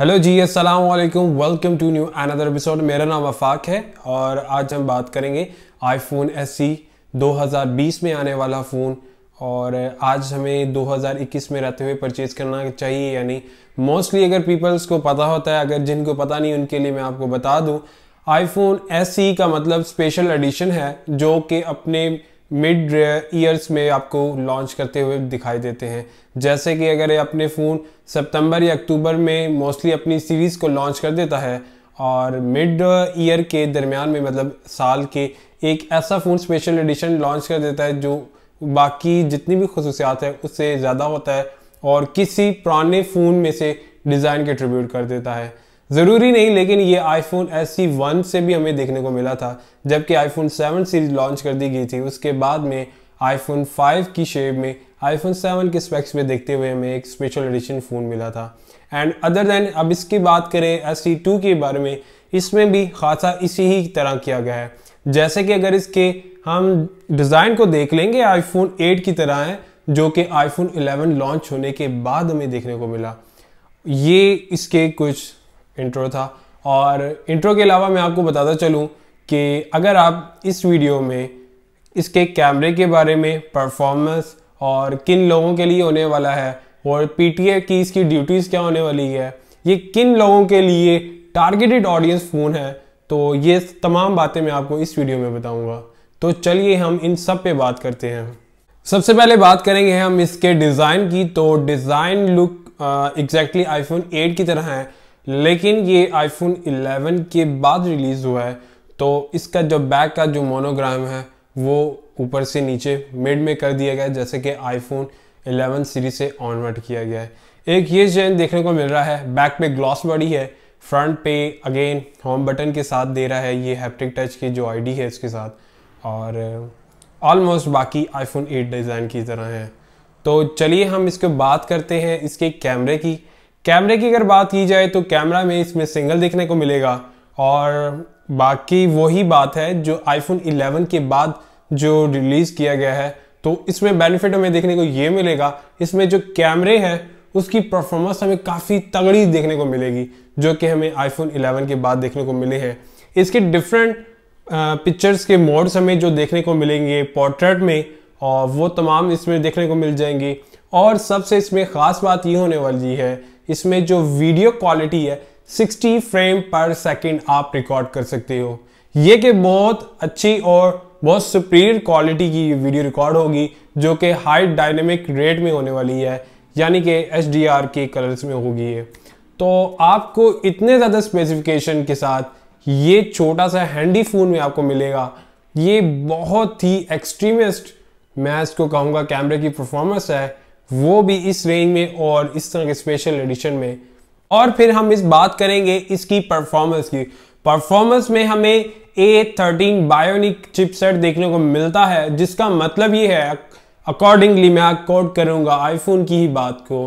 hello जी अस्सलाम वालेकुम welcome to new another episode मेरा नाम वफाक है और आज हम बात करेंगे आईफोन एस सी 2020 में आने वाला फ़ोन और आज हमें 2021 में रहते हुए परचेज़ करना चाहिए या नहीं मोस्टली अगर पीपल्स को पता होता है अगर जिनको पता नहीं उनके लिए मैं आपको बता दूं आईफोन एस e का मतलब स्पेशल एडिशन है जो कि अपने मिड ईयर्स में आपको लॉन्च करते हुए दिखाई देते हैं जैसे कि अगर ये अपने फ़ोन सितंबर या अक्टूबर में मोस्टली अपनी सीरीज़ को लॉन्च कर देता है और मिड ईयर के दरमियान में मतलब साल के एक ऐसा फ़ोन स्पेशल एडिशन लॉन्च कर देता है जो बाकी जितनी भी खसूसियात है उससे ज़्यादा होता है और किसी पुराने फ़ोन में से डिज़ाइन के ट्रिब्यूट कर देता है ज़रूरी नहीं लेकिन ये आईफोन एस सी वन से भी हमें देखने को मिला था जबकि आईफोन सेवन सीरीज लॉन्च कर दी गई थी उसके बाद में आईफोन फाइव की शेप में आईफोन सेवन के स्पेक्स में देखते हुए हमें एक स्पेशल एडिशन फ़ोन मिला था एंड अदर देन अब इसकी बात करें एस सी टू के बारे में इसमें भी खासा इसी ही तरह किया गया है जैसे कि अगर इसके हम डिज़ाइन को देख लेंगे आईफोन 8 की तरह है जो कि आईफोन 11 लॉन्च होने के बाद हमें देखने को मिला ये इसके कुछ इंट्रो था और इंट्रो के अलावा मैं आपको बताता चलूँ कि अगर आप इस वीडियो में इसके कैमरे के बारे में परफॉर्मेंस और किन लोगों के लिए होने वाला है और पी की इसकी ड्यूटीज़ क्या होने वाली है ये किन लोगों के लिए टारगेटेड ऑडियंस फ़ोन है तो ये तमाम बातें मैं आपको इस वीडियो में बताऊंगा तो चलिए हम इन सब पे बात करते हैं सबसे पहले बात करेंगे हम इसके डिज़ाइन की तो डिज़ाइन लुक एग्जैक्टली आईफोन 8 की तरह है लेकिन ये आईफोन 11 के बाद रिलीज़ हुआ है तो इसका जो बैक का जो मोनोग्राम है वो ऊपर से नीचे मिड में कर दिया गया है जैसे कि आईफोन 11 सीरीज से ऑनवर्ड किया गया है एक ये चेंज देखने को मिल रहा है बैक पे ग्लॉस बॉडी है फ्रंट पे अगेन होम बटन के साथ दे रहा है ये हैप्टिक टच की जो आईडी है इसके साथ और ऑलमोस्ट बाकी आईफोन 8 डिज़ाइन की तरह है तो चलिए हम इसको बात करते हैं इसके कैमरे की कैमरे की अगर बात की जाए तो कैमरा में इसमें सिंगल देखने को मिलेगा और बाकी वही बात है जो आईफोन 11 के बाद जो रिलीज़ किया गया है तो इसमें बेनिफिट हमें देखने को ये मिलेगा इसमें जो कैमरे हैं उसकी परफॉर्मेंस हमें काफ़ी तगड़ी देखने को मिलेगी जो कि हमें आईफोन 11 के बाद देखने को मिले हैं इसके डिफरेंट पिक्चर्स के मोड्स हमें जो देखने को मिलेंगे पोर्ट्रेट में और वो तमाम इसमें देखने को मिल जाएंगे और सबसे इसमें ख़ास बात ये होने वाली है इसमें जो वीडियो क्वालिटी है 60 फ्रेम पर सेकंड आप रिकॉर्ड कर सकते हो ये कि बहुत अच्छी और बहुत सुपीरियर क्वालिटी की वीडियो रिकॉर्ड होगी जो कि हाई डायनेमिक रेट में होने वाली है यानी कि एच के कलर्स में होगी ये तो आपको इतने ज़्यादा स्पेसिफिकेशन के साथ ये छोटा सा हैंडी फ़ोन में आपको मिलेगा ये बहुत ही एक्सट्रीमिस्ट मैं इसको कहूँगा कैमरे की परफॉर्मेंस है वो भी इस रेंज में और इस तरह के स्पेशल एडिशन में और फिर हम इस बात करेंगे इसकी परफॉर्मेंस की परफॉर्मेंस में हमें ए थर्टीन बायोनिक चिपसेट देखने को मिलता है जिसका मतलब ये है अकॉर्डिंगली मैं कोड करूंगा आईफोन की ही बात को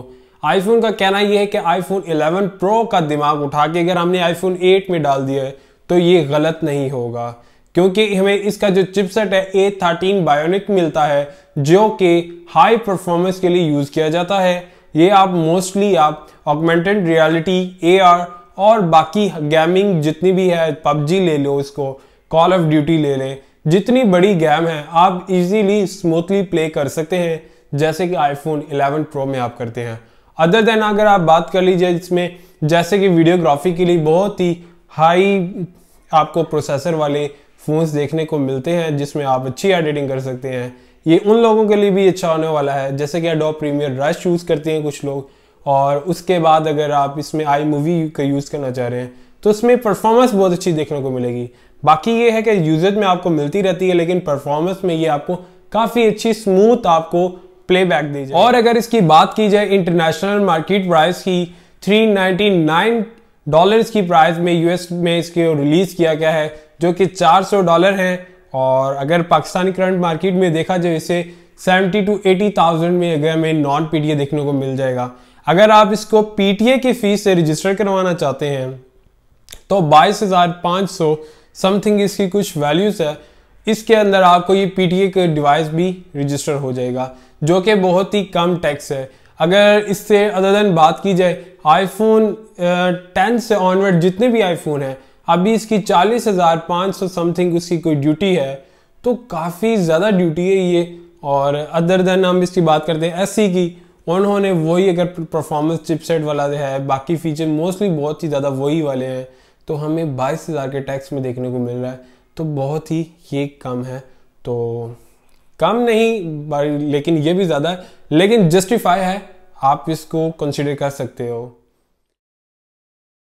आईफोन का कहना यह है कि आईफोन 11 प्रो का दिमाग उठा के अगर हमने आईफोन 8 में डाल दिया है तो ये गलत नहीं होगा क्योंकि हमें इसका जो चिपसेट है ए थर्टीन बायोनिक मिलता है जो कि हाई परफॉर्मेंस के लिए यूज़ किया जाता है ये आप मोस्टली आप ऑगमेंटेड रियलिटी ए और बाकी गेमिंग जितनी भी है पबजी ले लो इसको कॉल ऑफ ड्यूटी ले लें जितनी बड़ी गेम है आप इजीली स्मूथली प्ले कर सकते हैं जैसे कि आईफोन 11 प्रो में आप करते हैं अदर देन अगर आप बात कर लीजिए इसमें जैसे कि वीडियोग्राफी के लिए बहुत ही हाई आपको प्रोसेसर वाले फ़ोन्स देखने को मिलते हैं जिसमें आप अच्छी एडिटिंग कर सकते हैं ये उन लोगों के लिए भी अच्छा होने वाला है जैसे कि अडोप प्रीमियर रश यूज़ करते हैं कुछ लोग और उसके बाद अगर आप इसमें आई मूवी का यूज़ करना चाह रहे हैं तो उसमें परफॉर्मेंस बहुत अच्छी देखने को मिलेगी बाकी ये है कि यूजेज में आपको मिलती रहती है लेकिन परफॉर्मेंस में ये आपको काफ़ी अच्छी स्मूथ आपको प्लेबैक दी जाए और अगर इसकी बात की जाए इंटरनेशनल मार्केट प्राइस की थ्री डॉलर्स की प्राइस में यूएस में इसके रिलीज़ किया गया है जो कि 400 डॉलर हैं और अगर पाकिस्तानी करंट मार्केट में देखा जाए इसे 70 टू 80 थाउजेंड में अगर हमें नॉन पीटीए देखने को मिल जाएगा अगर आप इसको पीटीए की फ़ीस से रजिस्टर करवाना चाहते हैं तो बाईस हज़ार पाँच सौ समथिंग इसकी कुछ वैल्यूज़ है इसके अंदर आपको ये पीटीए का डिवाइस भी रजिस्टर हो जाएगा जो कि बहुत ही कम टैक्स है अगर इससे अदर देन बात की जाए आईफोन टेन uh, से ऑनवर्ड जितने भी आईफोन हैं अभी इसकी चालीस हज़ार पाँच सौ समथिंग उसकी कोई ड्यूटी है तो काफ़ी ज़्यादा ड्यूटी है ये और अदर देन हम इसकी बात करते हैं एस e की उन्होंने वही अगर परफॉर्मेंस चिपसेट वाला है बाकी फीचर मोस्टली बहुत ही ज़्यादा वही वाले हैं तो हमें बाईस हज़ार के टैक्स में देखने को मिल रहा है तो बहुत ही ये कम है तो कम नहीं लेकिन ये भी ज़्यादा है लेकिन जस्टिफाई है आप इसको कंसिडर कर सकते हो